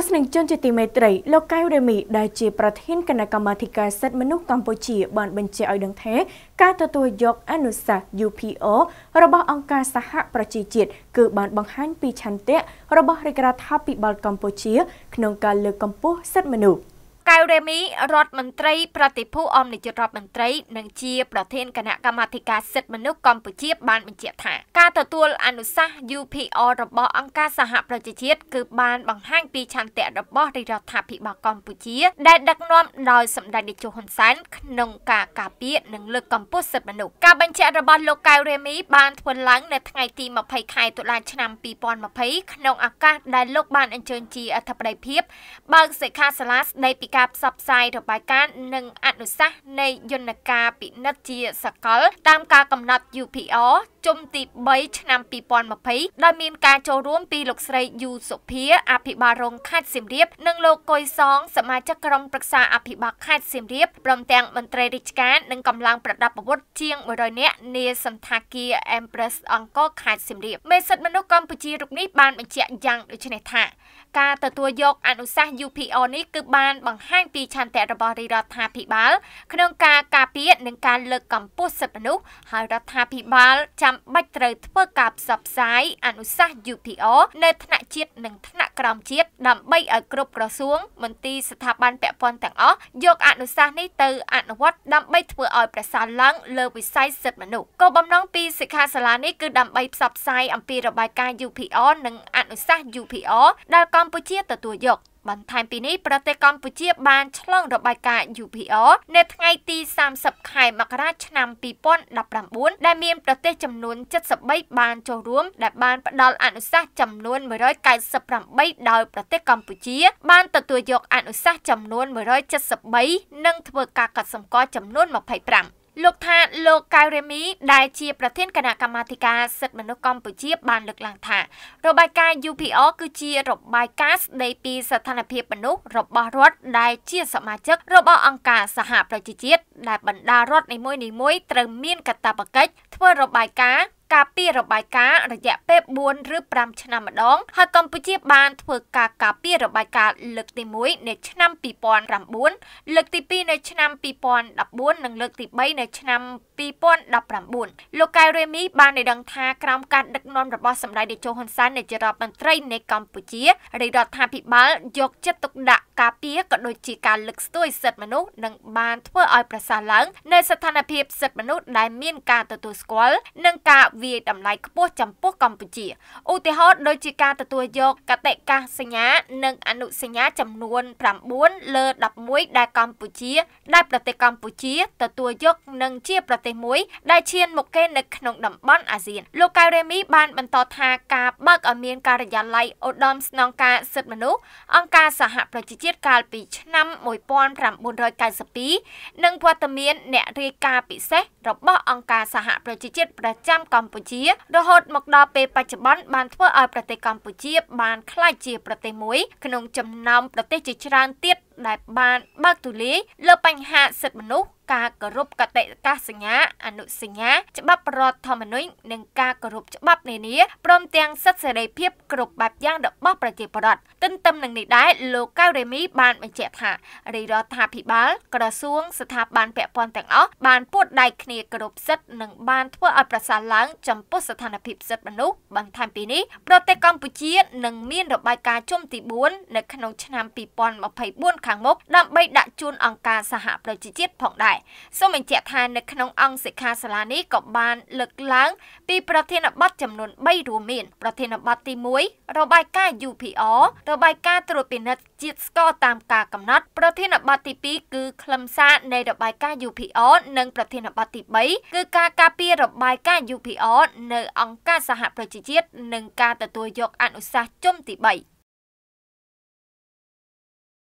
ស្សនិកជនជាទីមេត្រីលោកកៅរេមីដែលជាប្រធានគណៈកម្មាធិការសិទ្ធិមនុស្សកម្ពុជា បានបញ្ជាក់ឲ្យដឹងថាការទទួលយកអនុសាសន៍ UPO របស់អង្គការសហប្រជាជាតិគឺ បានបង្ហាញ ពីឆន្ទៈរបស់រាជរដ្ឋាភិបាលកម្ពុជាក្នុងការលើកកម្ពស់សិទ្ធិមនុស្ស។រេមីរដ្ឋមន្ត្រីប្រតិភូអមនាយករដ្ឋមន្ត្រីនិងជា ប្រធានគណៈកម្មាធិការសិទ្ធិមនុស្សកម្ពុជាបានបញ្ជាក់ថា ការទទួល អនុសាសន៍ UPR របស់ អង្គការសហប្រជាជាតិគឺបានបង្ហាញពីឆន្ទៈរបស់រាជរដ្ឋាភិបាលកម្ពុជាដែលដឹកនាំដោយសម្ដេចនាយកហ៊ុនសែនក្នុងការការពារនិងលើកកម្ពស់សិទ្ធិមនុស្សការបញ្ជាក់របស់លោកកៅរេមីបានធ្វើឡើងនៅថ្ងៃទី20ខែតុលា ឆ្នាំ2020ក្នុងឱកាសដែលលោកបានអញ្ជើញជាអធិបតីភាព បើកសិក្ខាសាលាស្ដីពីការផ្ផ្សព្វផ្សាយរបាយការណ៍និងអនុសាសន៍នៃយន្តការពិនិត្យជាសកលតាមការកំណត់ UPR ជុំទី3ឆ្នាំ2020ដោយមានការចូលរួមពីលោកស្រីយូសុភាអភិបាលរងខេត្តសៀមរាបនិងលោកកុយសងសមាជិកក្រុមប្រឹក្សាអភិបាលខេត្តសៀមរាបព្រមទាំងមន្ត្រីរាជការនិងកម្លាំងប្រដាប់អាវុធជាង100នាក់នាសន្តាគារ Empress អង្គរខេត្តសៀមរាបមេសិទ្ធិមនុស្សកម្ពុជារូបនេះបានបញ្ជាក់យ៉ាងដូចនេះថាការទទួលយកអនុសាសន៍ UPR នេះគឺបានបង្ហាញពីឆន្ទៈរបស់រាជរដ្ឋាភិបាលក្នុងការការពារនិងការលើកកម្ពស់សិទ្ធិមនុស្សហើយរដ្ឋាភិបាលចាំបាច់ត្រូវធ្វើការផ្សព្វផ្សាយអនុសាសន៍ UPR នៅថ្នាក់ជាតិនិងថ្នាក់ក្រោមជាតិដើម្បីឲ្យគ្រប់ក្រសួងមន្ទីរស្ថាប័នពាក់ព័ន្ធទាំងអស់យកអនុសាសន៍នេះទៅអនុវត្តដើម្បីធ្វើឲ្យប្រសើរឡើងលើវិស័យសិទ្ធិមនុស្សគោលបំណងពីសិក្ខាសាលានេះគឺដើម្បីផ្សព្វផ្សាយអំពីរបាយការណ៍ UPR និងអនុសាសន៍ UPR ដែលកម្ពុជាទទួលយកបន្ថែមពីនេះប្រទេសកម្ពុជា បានឆ្លងរបាយការណ៍ UPR នៅថ្ងៃទី30ខែមករា ឆ្នាំ2019ដែលមានប្រទេសចំនួន73បាន ចូលរួមដែល បានផ្ដល់អនុសាសន៍ចំនួន198ដោយប្រទេសកម្ពុជា បានទទួលយកអនុសាសន៍ចំនួន173និងធ្វើការកាត់សម្គាល់ចំនួន25លោកថាលោកកៅរេមីដែលជាប្រធានគណៈកម្មាធិការសិទ្ធិមនុស្សកម្ពុជាបានលើកឡើងថារបាយការណ៍ UPO គឺជារបាយការណ៍ស្ដីពីស្ថានភាពមនុស្សរបស់រដ្ឋដែលជាសមាជិក របស់អង្គការសហប្រជាជាតិដែលបណ្ដារដ្ឋនីមួយៗត្រូវមានកាតព្វកិច្ចធ្វើរបាយការណ៍ការពាររបាយការណ៍រយៈពេល4ឬ5ឆ្នាំម្ដងហើយកម្ពុជាបានធ្វើការការពាររបាយការណ៍លើកទី1នៅឆ្នាំ2009លើកទី2នៅឆ្នាំ2014និងលើកទី3នៅឆ្នាំ2019លោកកៅរេមីបានដឹងថាក្រោមការដឹកនាំរបស់សម្ដេចតេជោហ៊ុនសែននាយករដ្ឋមន្ត្រីនៃកម្ពុជារាជរដ្ឋាភិបាលយកចិត្តទុកដាក់ការពារក៏ដូចជាការលើកស្ទួយសិទ្ធិមនុស្សនិងបានធ្វើឲ្យប្រសើរឡើងនៅស្ថានភាពសិទ្ធិមនុស្សដែលមានការទទួលស្គាល់និងការវាយតម្លៃខ្ពស់ចំពោះកម្ពុជាឧទាហរណ៍ដូចជាការទទួលយកកតិកាសញ្ញានិងអនុសញ្ញាចំនួន9លើ11ដែលកម្ពុជាដែលប្រទេសកម្ពុជាទទួលយកនិងជាប្រទេសមួយដែលឈានមុខគេនៅក្នុងតំបន់អាស៊ានលោកកៅរ៉េមី បានបន្តថាការបើកឲ្យមានការិយាល័យឧត្តមស្នងការសិទ្ធិមនុស្សអង្គការសហប្រជាជាតិកាលពីឆ្នាំ1992និងវត្តមានអ្នករាយការណ៍ពិសេសរបស់អង្គការសហប្រជាជាតិប្រចាំកម្ពុជាកម្ពុជារហូតមកដល់ពេលបច្ចុប្បន្នបានធ្វើឲ្យប្រទេសកម្ពុជាបានក្លាយជាប្រទេសមួយ ក្នុងចំណោមប្រទេសជាច្រើនទៀតដែលបានបើកទូលាយលើបញ្ហាសិទ្ធិមនុស្សការគោរពកតិកាសសញ្ញាអនុសញ្ញាច្បាប់រដ្ឋធម្មនុញ្ញនិងការគោរពច្បាប់នានាព្រមទាំងសិទ្ធិសេរីភាពគ្រប់បែបយ៉ាងរបស់ប្រជាពលរដ្ឋទន្ទឹមនឹងនេះដែរលោកកៅរេមី បានបញ្ជាក់ថារាជរដ្ឋាភិបាលក្រសួងស្ថាប័នពាក់ព័ន្ធទាំងអស់បានពួតដៃគ្នាគោរពសិទ្ធិនិងបានធ្វើឲ្យប្រសើរឡើងចំពោះស្ថានភាពសិទ្ធិមនុស្សបន្ថែមពីនេះប្រទេសកម្ពុជានឹងមានរបាយការណ៍ជុំទី4នៅក្នុងឆ្នាំ2024ខាងមុខដើម្បីដាក់ជូនអង្គការសហប្រជាជាតិផងដែរសូមបញ្ជាក់ថានៅក្នុងអង្គសិក្ខាសាលានេះក៏បាន លើកឡើងពីប្រធានបទចំនួន3រួមមាន ប្រធានបទទី1របាយការណ៍ UPR របាយការណ៍ត្រួតពិនិត្យជាតិស្ករតាមការកំណត់ ប្រធានបទទី2គឺខ្លឹមសារនៃរបាយការណ៍ UPR និង ប្រធានបទទី3គឺការការពាររបាយការណ៍ UPR នៅ អង្គការសហប្រជាជាតិនិងការទទួលយកអនុសាសន៍ជុំទី3